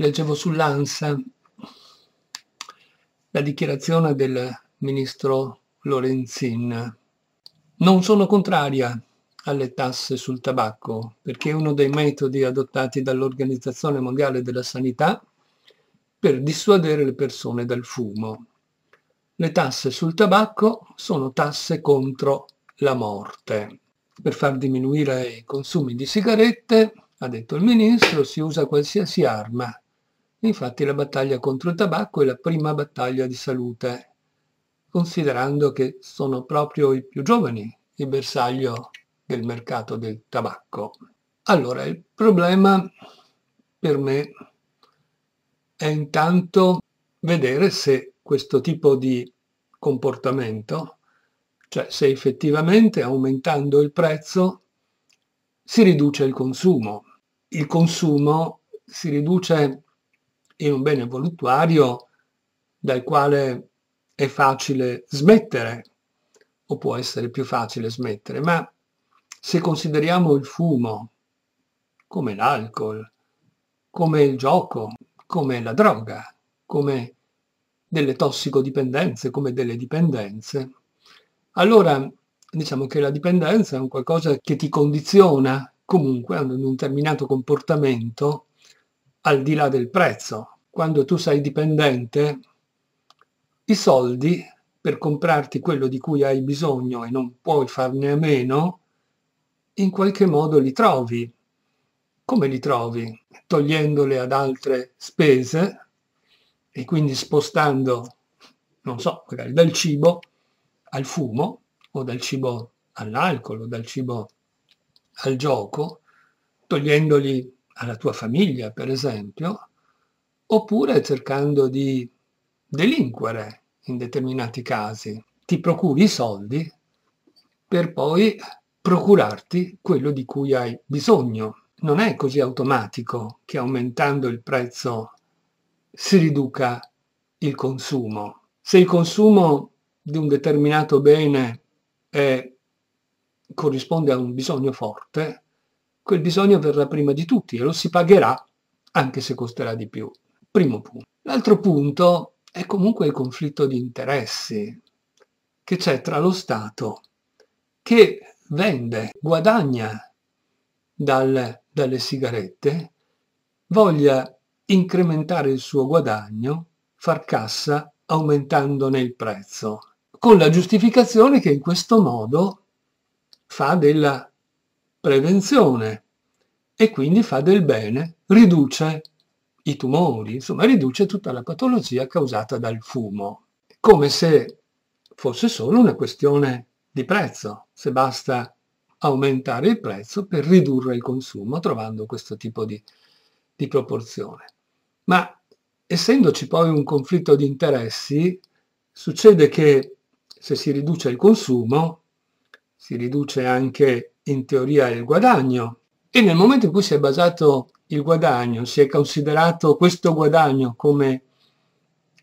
Leggevo sull'ANSA la dichiarazione del ministro Lorenzin. Non sono contraria alle tasse sul tabacco perché è uno dei metodi adottati dall'Organizzazione Mondiale della Sanità per dissuadere le persone dal fumo. Le tasse sul tabacco sono tasse contro la morte. Per far diminuire i consumi di sigarette, ha detto il ministro, si usa qualsiasi arma Infatti la battaglia contro il tabacco è la prima battaglia di salute, considerando che sono proprio i più giovani il bersaglio del mercato del tabacco. Allora, il problema per me è intanto vedere se questo tipo di comportamento, cioè se effettivamente aumentando il prezzo si riduce il consumo. Il consumo si riduce è un bene voluttuario dal quale è facile smettere o può essere più facile smettere, ma se consideriamo il fumo come l'alcol, come il gioco, come la droga, come delle tossicodipendenze, come delle dipendenze, allora diciamo che la dipendenza è un qualcosa che ti condiziona comunque ad un determinato comportamento al di là del prezzo. Quando tu sei dipendente, i soldi per comprarti quello di cui hai bisogno e non puoi farne a meno, in qualche modo li trovi. Come li trovi? Togliendole ad altre spese e quindi spostando, non so, magari dal cibo al fumo o dal cibo all'alcol o dal cibo al gioco, togliendogli alla tua famiglia, per esempio, oppure cercando di delinquere in determinati casi. Ti procuri i soldi per poi procurarti quello di cui hai bisogno. Non è così automatico che aumentando il prezzo si riduca il consumo. Se il consumo di un determinato bene è, corrisponde a un bisogno forte, quel bisogno verrà prima di tutti e lo si pagherà anche se costerà di più. Primo punto. L'altro punto è comunque il conflitto di interessi che c'è tra lo Stato che vende, guadagna dal, dalle sigarette, voglia incrementare il suo guadagno, far cassa aumentandone il prezzo, con la giustificazione che in questo modo fa della prevenzione e quindi fa del bene, riduce i tumori, insomma riduce tutta la patologia causata dal fumo, come se fosse solo una questione di prezzo, se basta aumentare il prezzo per ridurre il consumo trovando questo tipo di, di proporzione. Ma essendoci poi un conflitto di interessi, succede che se si riduce il consumo, si riduce anche in teoria il guadagno e nel momento in cui si è basato il guadagno, si è considerato questo guadagno come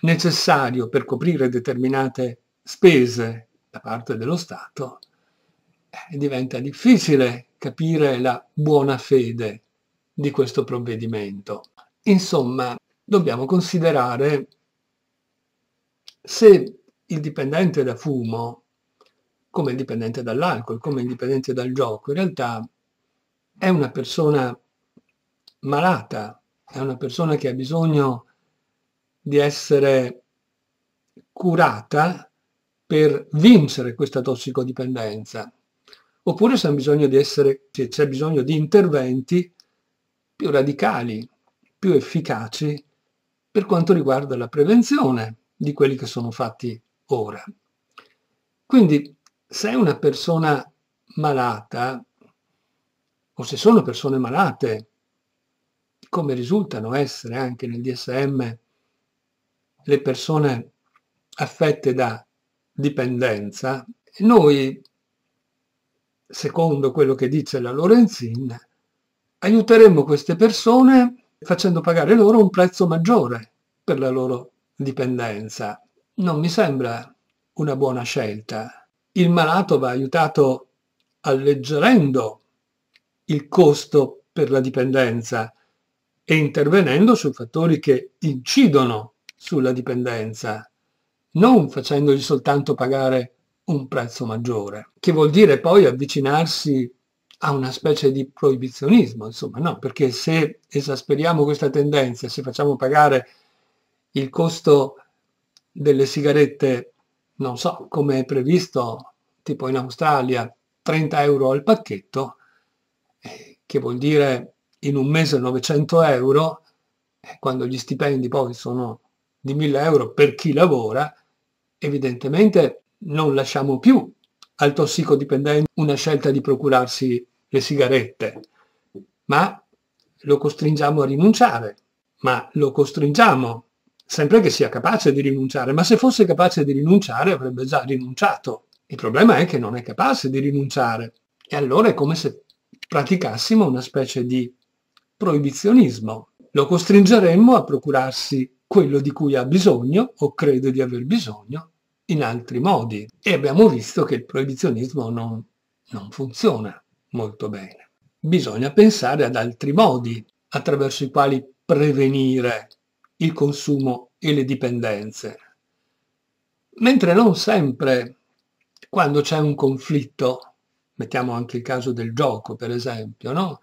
necessario per coprire determinate spese da parte dello Stato, eh, diventa difficile capire la buona fede di questo provvedimento. Insomma, dobbiamo considerare se il dipendente da fumo come indipendente dall'alcol, come indipendente dal gioco. In realtà è una persona malata, è una persona che ha bisogno di essere curata per vincere questa tossicodipendenza. Oppure c'è bisogno, bisogno di interventi più radicali, più efficaci per quanto riguarda la prevenzione di quelli che sono fatti ora. Quindi se è una persona malata, o se sono persone malate, come risultano essere anche nel DSM le persone affette da dipendenza, noi, secondo quello che dice la Lorenzin, aiuteremmo queste persone facendo pagare loro un prezzo maggiore per la loro dipendenza. Non mi sembra una buona scelta. Il malato va aiutato alleggerendo il costo per la dipendenza e intervenendo su fattori che incidono sulla dipendenza, non facendogli soltanto pagare un prezzo maggiore, che vuol dire poi avvicinarsi a una specie di proibizionismo, insomma, no, perché se esasperiamo questa tendenza, se facciamo pagare il costo delle sigarette non so, come è previsto tipo in Australia, 30 euro al pacchetto, eh, che vuol dire in un mese 900 euro, eh, quando gli stipendi poi sono di 1000 euro per chi lavora, evidentemente non lasciamo più al tossicodipendente una scelta di procurarsi le sigarette, ma lo costringiamo a rinunciare, ma lo costringiamo sempre che sia capace di rinunciare, ma se fosse capace di rinunciare avrebbe già rinunciato. Il problema è che non è capace di rinunciare e allora è come se praticassimo una specie di proibizionismo. Lo costringeremmo a procurarsi quello di cui ha bisogno o crede di aver bisogno in altri modi. E abbiamo visto che il proibizionismo non, non funziona molto bene. Bisogna pensare ad altri modi attraverso i quali prevenire il consumo e le dipendenze. Mentre non sempre quando c'è un conflitto, mettiamo anche il caso del gioco per esempio, no?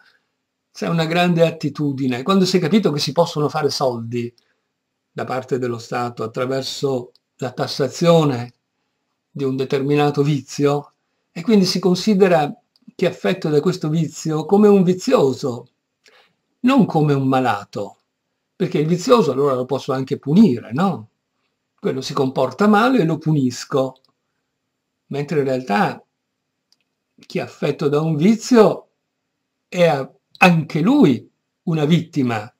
c'è una grande attitudine, quando si è capito che si possono fare soldi da parte dello Stato attraverso la tassazione di un determinato vizio e quindi si considera chi è affetto da questo vizio come un vizioso, non come un malato perché il vizioso allora lo posso anche punire, no? Quello si comporta male e lo punisco. Mentre in realtà chi è affetto da un vizio è anche lui una vittima,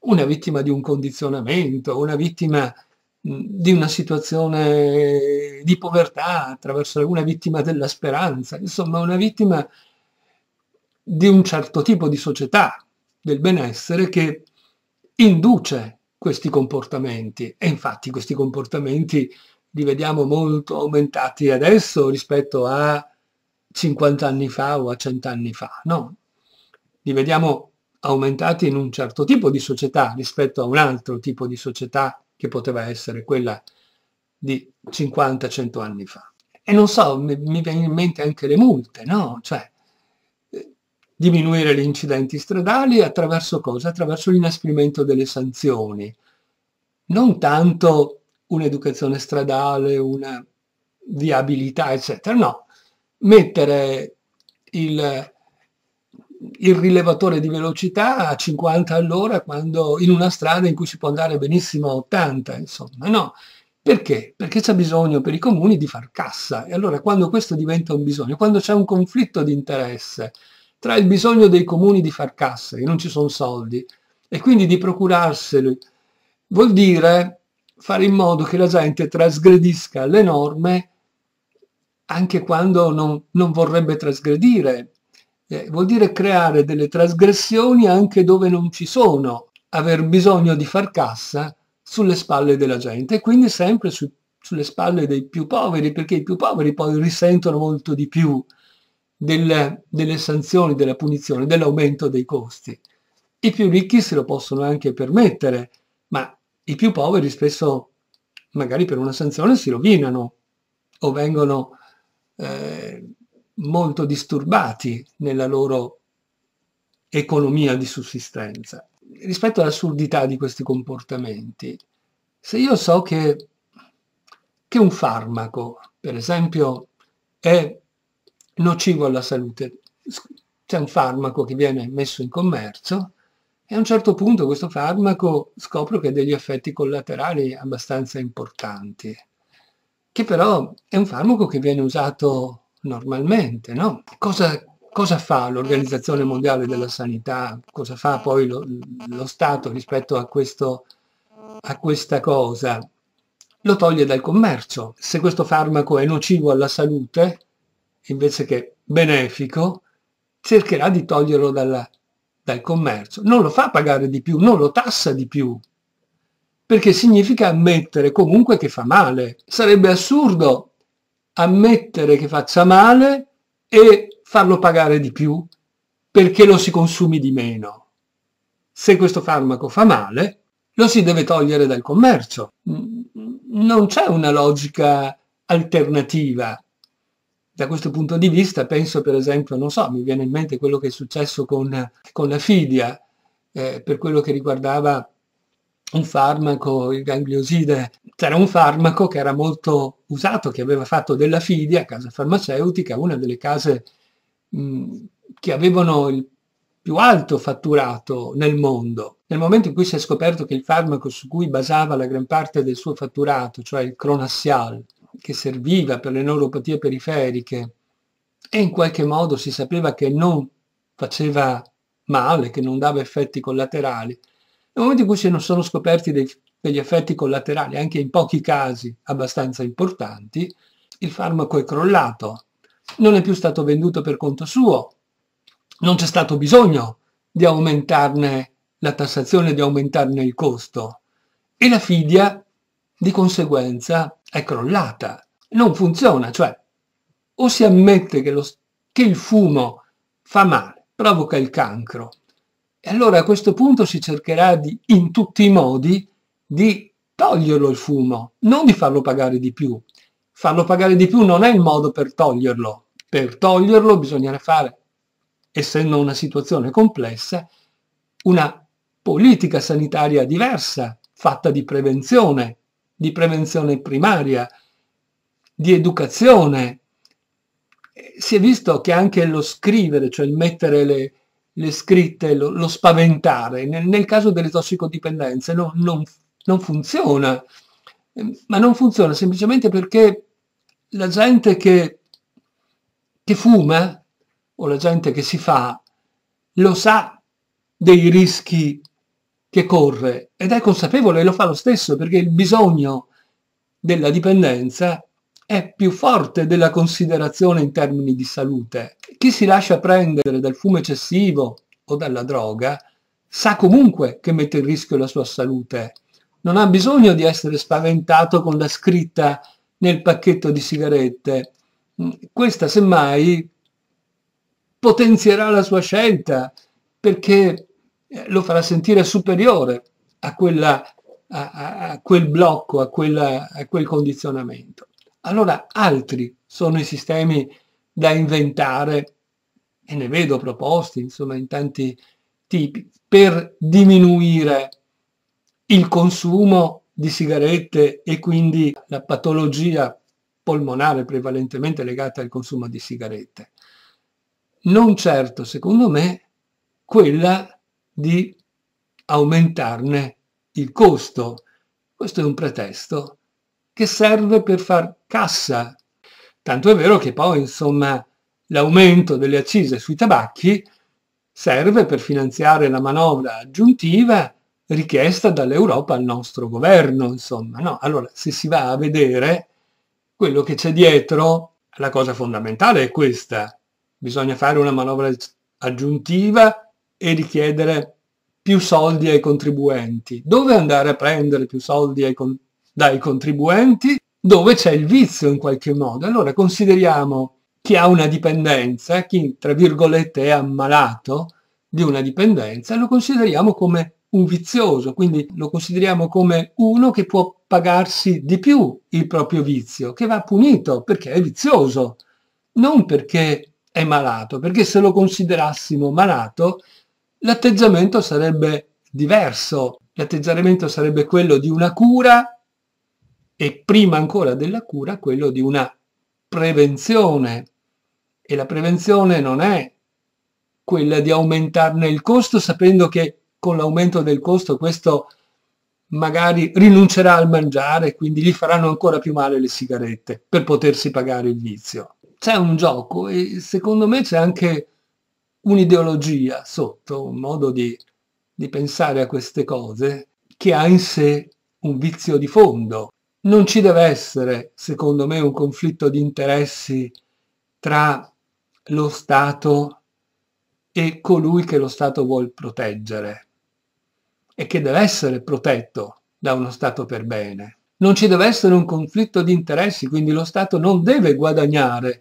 una vittima di un condizionamento, una vittima di una situazione di povertà, attraverso una vittima della speranza, insomma una vittima di un certo tipo di società, del benessere che induce questi comportamenti e infatti questi comportamenti li vediamo molto aumentati adesso rispetto a 50 anni fa o a 100 anni fa, no? Li vediamo aumentati in un certo tipo di società rispetto a un altro tipo di società che poteva essere quella di 50-100 anni fa. E non so, mi, mi vengono in mente anche le multe, no? Cioè, diminuire gli incidenti stradali attraverso cosa? Attraverso l'inasprimento delle sanzioni. Non tanto un'educazione stradale, una viabilità, eccetera, no. Mettere il, il rilevatore di velocità a 50 all'ora quando in una strada in cui si può andare benissimo a 80, insomma, no. Perché? Perché c'è bisogno per i comuni di far cassa. E allora quando questo diventa un bisogno, quando c'è un conflitto di interesse, tra il bisogno dei comuni di far cassa, che non ci sono soldi, e quindi di procurarseli, vuol dire fare in modo che la gente trasgredisca le norme anche quando non, non vorrebbe trasgredire. Eh, vuol dire creare delle trasgressioni anche dove non ci sono, aver bisogno di far cassa sulle spalle della gente e quindi sempre su, sulle spalle dei più poveri, perché i più poveri poi risentono molto di più del, delle sanzioni, della punizione, dell'aumento dei costi. I più ricchi se lo possono anche permettere, ma i più poveri spesso, magari per una sanzione, si rovinano o vengono eh, molto disturbati nella loro economia di sussistenza. Rispetto all'assurdità di questi comportamenti, se io so che, che un farmaco, per esempio, è nocivo alla salute. C'è un farmaco che viene messo in commercio e a un certo punto questo farmaco scopre che ha degli effetti collaterali abbastanza importanti, che però è un farmaco che viene usato normalmente, no? Cosa, cosa fa l'Organizzazione Mondiale della Sanità? Cosa fa poi lo, lo Stato rispetto a, questo, a questa cosa? Lo toglie dal commercio. Se questo farmaco è nocivo alla salute, invece che benefico, cercherà di toglierlo dalla, dal commercio. Non lo fa pagare di più, non lo tassa di più, perché significa ammettere comunque che fa male. Sarebbe assurdo ammettere che faccia male e farlo pagare di più perché lo si consumi di meno. Se questo farmaco fa male, lo si deve togliere dal commercio. Non c'è una logica alternativa da questo punto di vista penso per esempio, non so, mi viene in mente quello che è successo con, con la Fidia, eh, per quello che riguardava un farmaco, il ganglioside, c'era un farmaco che era molto usato, che aveva fatto della Fidia, casa farmaceutica, una delle case mh, mm, che avevano il più alto fatturato nel mondo. Nel momento in cui si è scoperto che il farmaco su cui basava la gran parte del suo fatturato, cioè il Cronassial, che serviva per le neuropatie periferiche e in qualche modo si sapeva che non faceva male, che non dava effetti collaterali, nel momento in cui si non sono scoperti dei, degli effetti collaterali, anche in pochi casi abbastanza importanti, il farmaco è crollato, non è più stato venduto per conto suo, non c'è stato bisogno di aumentarne la tassazione, di aumentarne il costo e la fidia di conseguenza è crollata, non funziona, cioè o si ammette che, lo, che il fumo fa male, provoca il cancro, e allora a questo punto si cercherà di, in tutti i modi di toglierlo il fumo, non di farlo pagare di più. Farlo pagare di più non è il modo per toglierlo. Per toglierlo bisognerà fare, essendo una situazione complessa, una politica sanitaria diversa, fatta di prevenzione, di prevenzione primaria, di educazione. Si è visto che anche lo scrivere, cioè il mettere le, le scritte, lo, lo spaventare, nel, nel, caso delle tossicodipendenze no, non, non funziona, ehm, ma non funziona semplicemente perché la gente che, che fuma o la gente che si fa lo sa dei rischi che corre ed è consapevole e lo fa lo stesso perché il bisogno della dipendenza è più forte della considerazione in termini di salute. Chi si lascia prendere dal fumo eccessivo o dalla droga sa comunque che mette in rischio la sua salute. Non ha bisogno di essere spaventato con la scritta nel pacchetto di sigarette. Questa semmai potenzierà la sua scelta perché eh, lo farà sentire superiore a, quella, a, a, a quel blocco, quella, a, quel condizionamento. Allora altri sono i sistemi da inventare, e ne vedo proposti, insomma, in tanti tipi, per diminuire il consumo di sigarette e quindi la patologia polmonare prevalentemente legata al consumo di sigarette. Non certo, secondo me, quella di aumentarne il costo. Questo è un pretesto che serve per far cassa. Tanto è vero che poi, insomma, l'aumento delle accise sui tabacchi serve per finanziare la manovra aggiuntiva richiesta dall'Europa al nostro governo, insomma. No? Allora, se si va a vedere quello che c'è dietro, la cosa fondamentale è questa. Bisogna fare una manovra aggiuntiva e richiedere più soldi ai contribuenti. Dove andare a prendere più soldi con dai contribuenti? Dove c'è il vizio in qualche modo. Allora consideriamo chi ha una dipendenza, chi tra virgolette è ammalato di una dipendenza, lo consideriamo come un vizioso, quindi lo consideriamo come uno che può pagarsi di più il proprio vizio, che va punito perché è vizioso, non perché è malato, perché se lo considerassimo malato l'atteggiamento sarebbe diverso, l'atteggiamento sarebbe quello di una cura e prima ancora della cura quello di una prevenzione. E la prevenzione non è quella di aumentarne il costo sapendo che con l'aumento del costo questo magari rinuncerà al mangiare, e quindi gli faranno ancora più male le sigarette per potersi pagare il vizio. C'è un gioco e secondo me c'è anche un'ideologia sotto, un modo di, di pensare a queste cose che ha in sé un vizio di fondo. Non ci deve essere, secondo me, un conflitto di interessi tra lo Stato e colui che lo Stato vuole proteggere e che deve essere protetto da uno Stato per bene. Non ci deve essere un conflitto di interessi, quindi lo Stato non deve guadagnare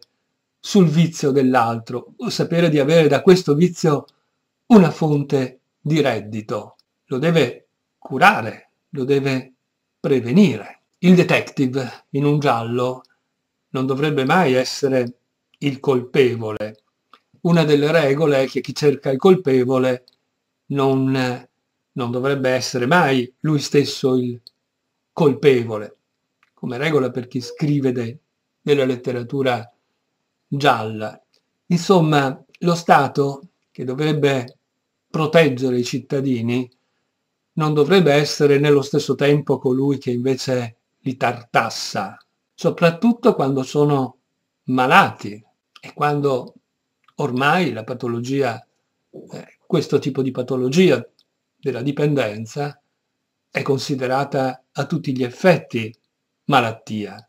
sul vizio dell'altro o sapere di avere da questo vizio una fonte di reddito. Lo deve curare, lo deve prevenire. Il detective in un giallo non dovrebbe mai essere il colpevole. Una delle regole è che chi cerca il colpevole non, non dovrebbe essere mai lui stesso il colpevole, come regola per chi scrive de, della letteratura gialla. Insomma, lo Stato, che dovrebbe proteggere i cittadini, non dovrebbe essere nello stesso tempo colui che invece li tartassa, soprattutto quando sono malati e quando ormai la patologia, eh, questo tipo di patologia della dipendenza è considerata a tutti gli effetti malattia.